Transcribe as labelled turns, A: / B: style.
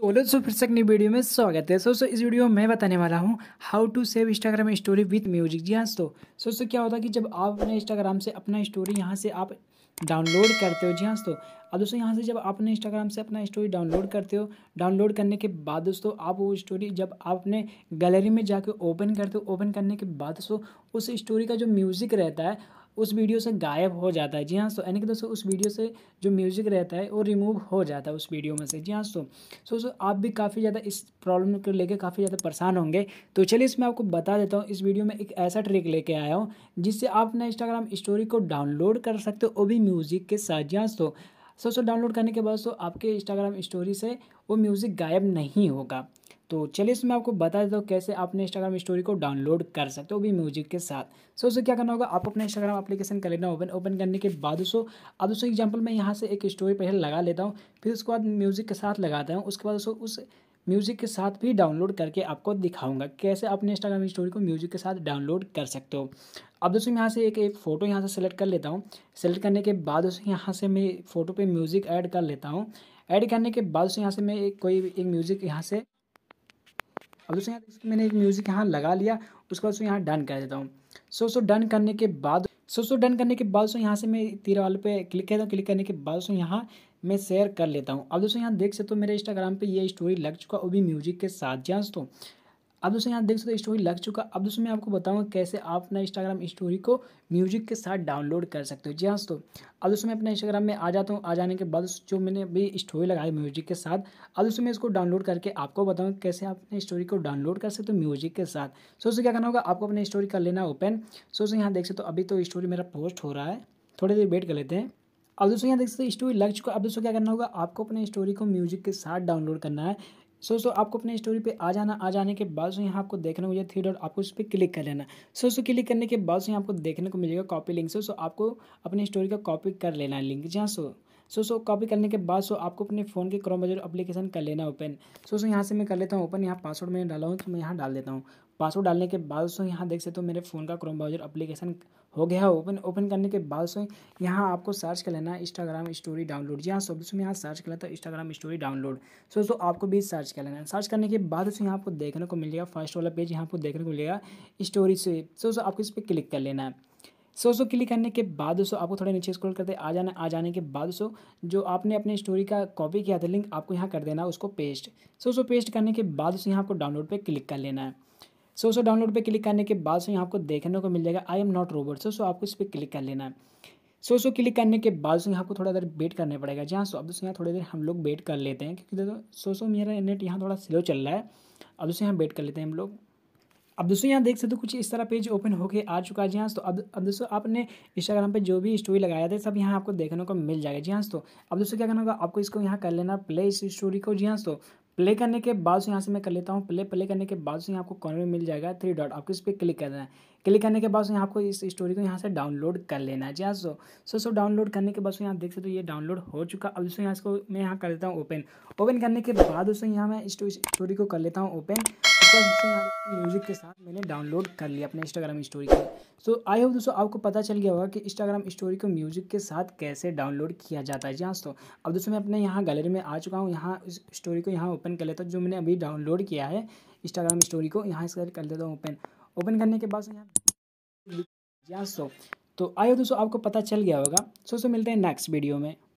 A: solo तो सो फिर से अपनी वीडियो में स्वागत है सो सो इस वीडियो में मैं बताने वाला हूँ how to save Instagram story with music जी हाँ तो सो सो क्या होता है कि जब आप अपने इंस्टाग्राम से अपना स्टोरी यहाँ से आप डाउनलोड करते हो जी हाँ दोस्तों अब दोस्तों यहाँ से जब आप अपने इंस्टाग्राम से अपना स्टोरी डाउनलोड करते हो डाउनलोड करने के बाद दोस्तों आप वो स्टोरी जब आप अपने गैलरी में जाके ओपन करते हो ओपन करने के बाद दोस्तों उस स्टोरी का जो म्यूज़िक रहता है उस वीडियो से गायब हो जाता है जी हाँ सो यानी कि दोस्तों उस वीडियो से जो म्यूज़िक रहता है वो रिमूव हो जाता है उस वीडियो में से जी हाँ सो सो सो आप भी काफ़ी ज़्यादा इस प्रॉब्लम को लेकर काफ़ी ज़्यादा परेशान होंगे तो चलिए इसमें आपको बता देता हूँ इस वीडियो में एक ऐसा ट्रिक लेके आया हूँ जिससे आप अपना इंस्टाग्राम स्टोरी को डाउनलोड कर सकते हो वो भी म्यूज़िक के साथ जी हाँ सो सो डाउनलोड करने के बाद सो आपके इंस्टाग्राम स्टोरी से वो म्यूज़िक गायब नहीं होगा तो चलिए इसमें आपको बता देता हूँ कैसे आपने इंस्टाग्राम स्टोरी को डाउनलोड कर सकते हो भी म्यूजिक के साथ सो उसे क्या करना होगा आप अपना इंस्टाग्राम एप्लीकेशन कर लेना ओपन ओपन करने के बाद उसको अब उसको एग्जाम्पल मैं यहाँ से एक स्टोरी पहले लगा लेता हूँ फिर उसके बाद म्यूजिक के साथ लगाता हूँ उसके बाद उसको उस म्यूज़िक के साथ भी डाउनलोड करके आपको दिखाऊंगा कैसे अपने इंस्टाग्राम स्टोरी को म्यूज़िक के साथ डाउनलोड कर सकते हो अब दोस्तों यहाँ से एक एक फ़ोटो यहाँ से सेलेक्ट कर लेता हूँ सेलेक्ट करने के बाद दोस्तों यहाँ से मैं फ़ोटो पे म्यूज़िक ऐड कर लेता हूँ ऐड करने के बाद दोस्तों यहाँ से मैं एक कोई एक म्यूज़िक यहाँ से अब दोस्तों यहाँ मैंने एक म्यूज़िक यहाँ लगा लिया उसके बाद यहाँ डन कर देता हूँ सो सो डन करने के बाद सो सो डन करने के बाद सो यहाँ से मैं तीर वाले पे क्लिक करता हूँ क्लिक करने के बाद सो यहाँ मैं शेयर कर लेता हूँ अब दोस्तों यहाँ देख सकते हो मेरे इंस्टाग्राम पे ये स्टोरी लग चुका वो भी म्यूजिक के साथ जहाँ दोस्तों अब दोस्तों यहाँ देख सकते हो स्टोरी लग चुका अब दोस्तों मैं आपको बताऊँगा कैसे आप अपना इंस्टाग्राम स्टोरी को म्यूजिक के साथ डाउनलोड कर सकते हो जी हाँ दोस्तों अब दोस्तों मैं अपने इंस्टाग्राम में आ जाता हूँ आ जाने के बाद जो मैंने अभी स्टोरी लगाई म्यूजिक के साथ अब दोस्तों मैं इसको डाउनलोड करके आपको बताऊँगा कैसे आप अपने स्टोरी को डाउनलोड कर सकते हो म्यूजिक के साथ सो उसे क्या करना होगा आपको अपने स्टोरी कर लेना ओपन सो उसे यहाँ देख सकते हो अभी तो स्टोरी मेरा पोस्ट हो रहा है थोड़ी देर वेट कर लेते हैं अब दोस्तों यहाँ देख सकते हो स्टोरी लग चुका अब दोस्तों क्या करना होगा आपको अपने स्टोरी को म्यूजिक के साथ डाउनलोड करना है सो सो आपको अपने स्टोरी पे आ जाना आ जाने के बाद यहाँ आपको देखने को मिलेगा थ्री डॉट आपको उस पर क्लिक कर लेना सो सो क्लिक करने के बाद यहाँ आपको देखने को मिलेगा कॉपी लिंक सो सो आपको अपनी स्टोरी का कॉपी कर लेना है लिंक जहाँ सो सो सो कॉपी करने के बाद सो आपको अपने फ़ोन के क्रोम ब्राउज़र एप्लीकेशन कर लेना ओपन सो सो यहाँ से मैं कर लेता हूँ ओपन यहाँ पासवर्ड मैंने डाला हूँ तो मैं यहाँ डाल देता हूँ पासवर्ड डालने के बाद सो यहाँ देख सकते हो मेरे फ़ोन का क्रोम ब्राउजर एप्लीकेशन हो गया है ओपन ओपन करने के बाद सो यहाँ आपको सर्च कर लेना इंस्टाग्राम स्टोरी डाउनलोड जी हाँ सो सो यहाँ सर्च कर लेता Instagram story download so so आपको भी सर्च कर लेना है सर्च करने के बाद उसको यहाँ आपको देखने को मिलेगा फर्स्ट वाला पेज यहाँ आपको देखने को मिलेगा स्टोरी से सो सो आपको इस पर क्लिक कर लेना है सो सो क्लिक करने के बाद सो आपको थोड़ा नीचे स्क्रॉल करते आ जाना आ जाने के बाद सो जो आपने अपने स्टोरी का कॉपी किया था लिंक आपको यहाँ कर देना उसको पेस्ट सो सो पेस्ट करने के बाद उसको यहाँ आपको डाउनलोड पर क्लिक कर लेना है सो सो डाउनलोड पे क्लिक करने के बाद सो यहाँ आपको देखने को मिल जाएगा I am not robot so so आपको इस पर क्लिक कर लेना है सो सो क्लिक करने के बाद सो यहाँ को थोड़ा देर वेट करना पड़ेगा जहाँ सो अब दोस्तों यहाँ थोड़ी देर हम लोग वेट कर लेते हैं क्योंकि दोस्तों सो सो मेरा नेट यहाँ थोड़ा स्लो चल रहा है अब दोस्तों यहाँ वेट कर लेते हैं हम लोग अब दोस्तों यहाँ देख सकते हो कुछ इस तरह पेज ओपन होके आ चुका है जी हाँ तो अब अब दोस्तों आपने इंस्टाग्राम पे जो भी स्टोरी लगाया था सब यहाँ आपको देखने को मिल जाएगा जी हाँ तो अब दोस्तों क्या करना होगा आपको इसको यहाँ कर लेना प्ले इस स्टोरी को जी हाँ तो प्ले करने के बाद से यहाँ से मैं कर लेता हूँ प्ले प्ले करने के बाद से यहाँ आपको कॉर्नर में मिल जाएगा थ्री डॉट आपको इस पर क्लिक करना है क्लिक करने के बाद से आपको इस स्टोरी को यहाँ से डाउनलोड कर लेना है जी हाँ सो सो सो डाउनलोड करने के बाद से यहाँ देख सकते हो ये डाउनलोड हो चुका अब इसको यहाँ इसको मैं यहाँ कर देता हूँ ओपन ओपन करने के बाद उसमें यहाँ मैं स्टोरी को कर लेता हूँ ओपन तो म्यूज़िक के साथ मैंने डाउनलोड कर लिया अपने इंस्टाग्राम स्टोरी को सो आई होप दोस्तों आपको पता चल गया होगा कि इंस्टाग्राम स्टोरी को म्यूज़िक के साथ कैसे डाउनलोड किया जाता है जी हाँ दोस्तों अब दोस्तों मैं अपने यहाँ गैलरी में आ चुका हूँ यहाँ इस स्टोरी को यहाँ ओपन कर लेता हूँ जो मैंने अभी डाउनलोड किया है इंस्टाग्राम स्टोरी को यहाँ इस कर लेता हूँ ओपन ओपन करने के बाद यहाँ जी हाँ दोस्तों तो आई होप दोस्तों आपको पता चल गया होगा सो सो मिलते हैं नेक्स्ट वीडियो में